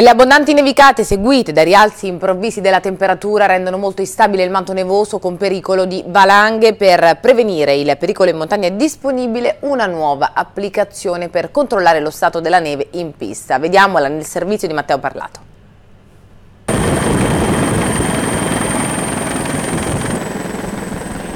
Le abbondanti nevicate seguite da rialzi improvvisi della temperatura rendono molto instabile il manto nevoso con pericolo di valanghe. Per prevenire il pericolo in montagna è disponibile una nuova applicazione per controllare lo stato della neve in pista. Vediamola nel servizio di Matteo Parlato.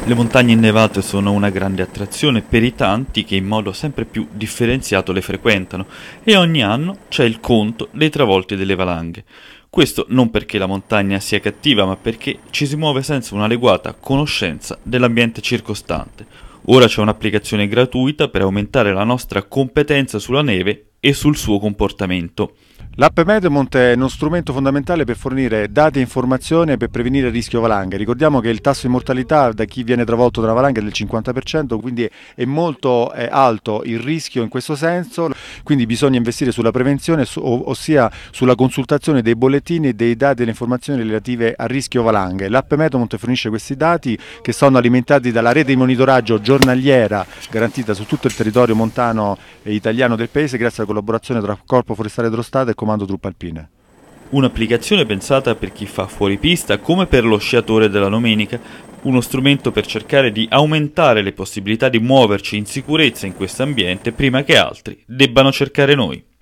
Le montagne innevate sono una grande attrazione per i tanti che in modo sempre più differenziato le frequentano e ogni anno c'è il conto dei travolti delle valanghe. Questo non perché la montagna sia cattiva, ma perché ci si muove senza un'adeguata conoscenza dell'ambiente circostante. Ora c'è un'applicazione gratuita per aumentare la nostra competenza sulla neve e sul suo comportamento. L'app Medemont è uno strumento fondamentale per fornire dati e informazioni per prevenire il rischio valanghe. Ricordiamo che il tasso di mortalità da chi viene travolto da una valanga è del 50%, quindi è molto eh, alto il rischio in questo senso. Quindi bisogna investire sulla prevenzione, su, ossia sulla consultazione dei bollettini, e dei dati e delle informazioni relative al rischio valanghe. L'app Metamont fornisce questi dati che sono alimentati dalla rete di monitoraggio giornaliera garantita su tutto il territorio montano e italiano del paese grazie alla collaborazione tra Corpo Forestale dello Stato e Comando Truppe Alpine. Un'applicazione pensata per chi fa fuoripista come per lo sciatore della domenica, uno strumento per cercare di aumentare le possibilità di muoverci in sicurezza in questo ambiente prima che altri debbano cercare noi.